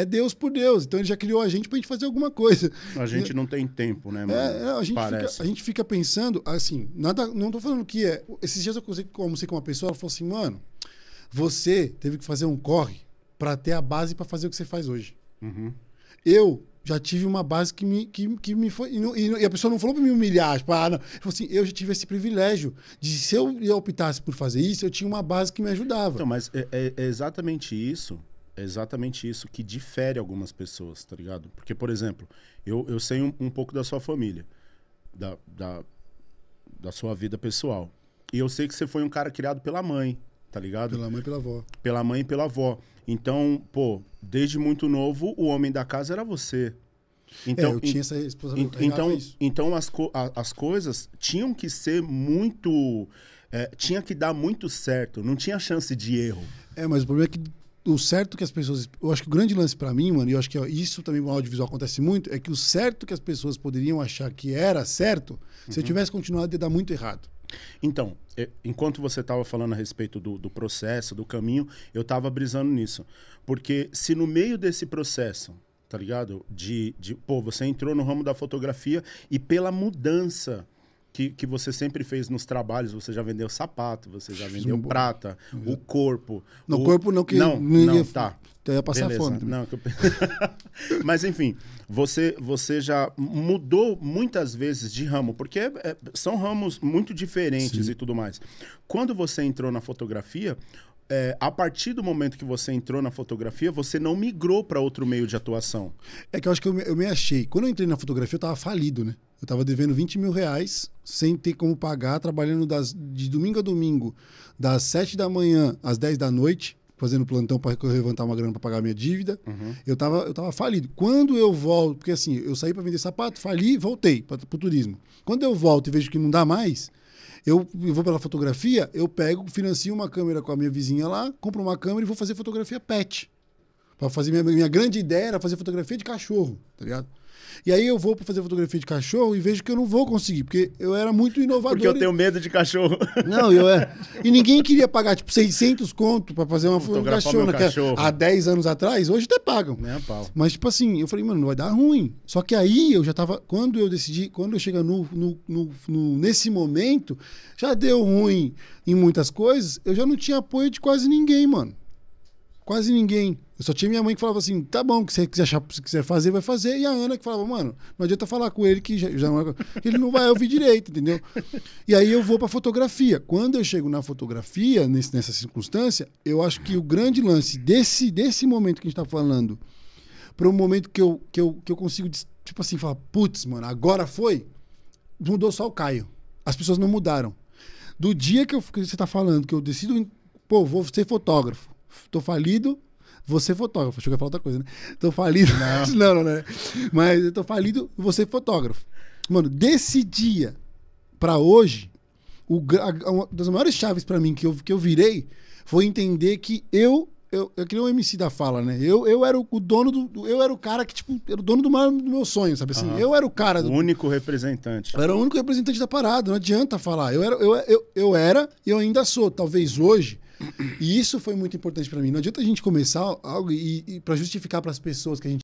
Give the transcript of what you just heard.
é Deus por Deus. Então ele já criou a gente para a gente fazer alguma coisa. A gente não tem tempo, né, mano? É, é a, gente Parece. fica, a gente fica pensando, assim, nada, não estou falando que é. Esses dias eu almocei com uma pessoa, ela falou assim, mano, você teve que fazer um corre para ter a base para fazer o que você faz hoje. Uhum. Eu já tive uma base que me, que, que me foi. E, não, e a pessoa não falou para me humilhar, tipo, ah, não. Eu, assim, eu já tive esse privilégio de, se eu optasse por fazer isso, eu tinha uma base que me ajudava. Então, mas é, é, é exatamente isso é exatamente isso que difere algumas pessoas, tá ligado? Porque, por exemplo, eu, eu sei um, um pouco da sua família, da, da, da sua vida pessoal. E eu sei que você foi um cara criado pela mãe, tá ligado? Pela mãe e pela avó. Pela mãe e pela avó. Então, pô, desde muito novo, o homem da casa era você. É, então, é, eu tinha essa responsabilidade. Então, então as, co a, as coisas tinham que ser muito. É, tinha que dar muito certo, não tinha chance de erro. É, mas o problema é que o certo que as pessoas. Eu acho que o grande lance para mim, mano, e eu acho que isso também no audiovisual acontece muito, é que o certo que as pessoas poderiam achar que era certo, uhum. se eu uhum. tivesse continuado, ia dar muito errado. Então, é, enquanto você estava falando a respeito do, do, processo, do caminho, eu estava brisando nisso. Porque se no meio desse processo, tá ligado? De, de, pô, você entrou no ramo da fotografia e pela mudança que, que você sempre fez nos trabalhos, você já vendeu sapato, você já vendeu prata, o uhum. corpo. No o... corpo não que não, não ia... tá. Então ia passar Beleza. fome. Não, eu... Mas enfim, você você já mudou muitas vezes de ramo, porque é, é, são ramos muito diferentes Sim. e tudo mais. Quando você entrou na fotografia, é, a partir do momento que você entrou na fotografia, você não migrou para outro meio de atuação. É que eu acho que eu, eu me achei. Quando eu entrei na fotografia, eu estava falido, né? Eu estava devendo 20 mil reais sem ter como pagar, trabalhando das, de domingo a domingo, das 7 da manhã às 10 da noite, fazendo plantão para levantar uma grana para pagar minha dívida. Uhum. Eu, estava eu tava falido. Quando eu volto, porque assim, eu saí para vender sapato, fali, voltei para o turismo. Quando eu volto e vejo que não dá mais, eu, eu vou pela fotografia, eu pego, financio uma câmera com a minha vizinha lá, compro uma câmera e vou fazer fotografia pet para fazer minha, minha grande ideia era fazer fotografia de cachorro, tá ligado? E aí eu vou para fazer fotografia de cachorro e vejo que eu não vou conseguir, porque eu era muito inovador. Porque eu e... tenho medo de cachorro. Não, eu era. É. E ninguém queria pagar, tipo, 600 conto para fazer uma fotografia cachorro, cachorro. Há 10 anos atrás, hoje até pagam. Né, pau. Mas, tipo assim, eu falei, mano, não vai dar ruim. Só que aí eu já tava. Quando eu decidi, quando eu chego no, no, no, no, nesse momento, já deu ruim em muitas coisas, eu já não tinha apoio de quase ninguém, mano. Quase ninguém. Eu só tinha minha mãe que falava assim: tá bom, que você quiser, se quiser fazer, vai fazer. E a Ana que falava: mano, não adianta falar com ele que já, já não é, ele não vai ouvir direito, entendeu? E aí eu vou para fotografia. Quando eu chego na fotografia, nesse, nessa circunstância, eu acho que o grande lance desse, desse momento que a gente está falando, para um momento que eu, que, eu, que eu consigo, tipo assim, falar: putz, mano, agora foi, mudou só o Caio. As pessoas não mudaram. Do dia que, eu, que você está falando, que eu decido, pô, vou ser fotógrafo Tô falido. Você é fotógrafo. Chega a falar outra coisa, né? Tô falido. Não, não, não, né? Mas eu tô falido, você é fotógrafo. Mano, desse dia para hoje, o, a, uma das maiores chaves para mim que eu, que eu virei foi entender que eu. Eu, eu é queria um MC da fala, né? Eu, eu era o, o dono do. Eu era o cara que, tipo, era o dono do, maior, do meu sonho, sabe assim? Uhum. Eu era o cara. Do, o único representante. Eu era o único representante da parada, não adianta falar. Eu era, eu, eu, eu era e eu ainda sou. Talvez hoje e isso foi muito importante para mim. Não adianta a gente começar algo e, e para justificar para as pessoas que a gente